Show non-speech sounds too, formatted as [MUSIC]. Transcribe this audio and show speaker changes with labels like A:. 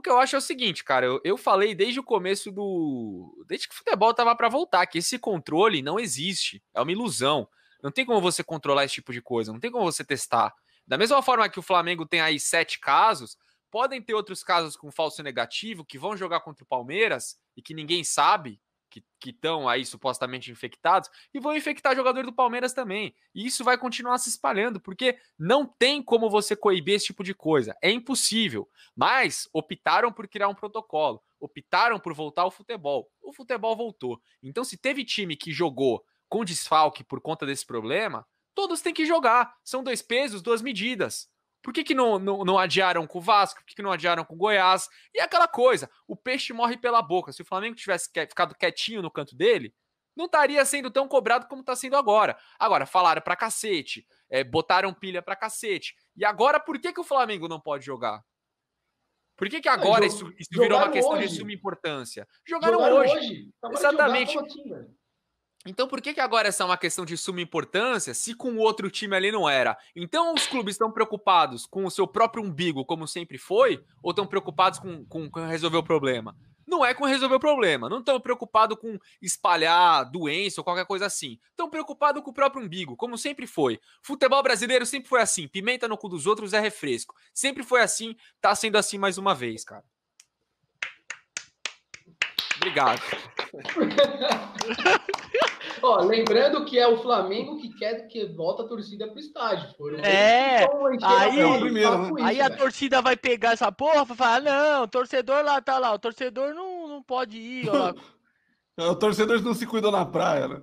A: O que eu acho é o seguinte, cara, eu, eu falei desde o começo do. Desde que o futebol tava para voltar, que esse controle não existe. É uma ilusão. Não tem como você controlar esse tipo de coisa, não tem como você testar. Da mesma forma que o Flamengo tem aí sete casos, podem ter outros casos com falso negativo que vão jogar contra o Palmeiras e que ninguém sabe, que estão aí supostamente infectados e vão infectar jogador do Palmeiras também. E isso vai continuar se espalhando, porque não tem como você coibir esse tipo de coisa. É impossível. Mas optaram por criar um protocolo, optaram por voltar ao futebol. O futebol voltou. Então, se teve time que jogou com desfalque por conta desse problema, todos têm que jogar. São dois pesos, duas medidas. Por que, que não, não, não adiaram com o Vasco? Por que, que não adiaram com o Goiás? E aquela coisa, o peixe morre pela boca. Se o Flamengo tivesse ficado quietinho no canto dele, não estaria sendo tão cobrado como está sendo agora. Agora, falaram pra cacete, é, botaram pilha pra cacete. E agora, por que, que o Flamengo não pode jogar? Por que, que agora isso, isso virou uma questão hoje. de suma importância? Jogaram, Jogaram hoje. hoje. Então, Exatamente. Jogar, então, por que, que agora essa é uma questão de suma importância se com o outro time ali não era? Então, os clubes estão preocupados com o seu próprio umbigo, como sempre foi, ou estão preocupados com, com, com resolver o problema? Não é com resolver o problema. Não estão preocupados com espalhar doença ou qualquer coisa assim. Estão preocupados com o próprio umbigo, como sempre foi. Futebol brasileiro sempre foi assim. Pimenta no cu dos outros é refresco. Sempre foi assim, tá sendo assim mais uma vez, cara. Obrigado. [LAUGHS] Ó, lembrando que é o Flamengo que quer que volta a torcida pro estádio. é, aí, a primeiro, né? aí a torcida vai pegar essa porra e falar, não, o torcedor lá tá lá, o torcedor não, não pode ir. Ó, [LAUGHS] o torcedor não se cuidou na praia, né?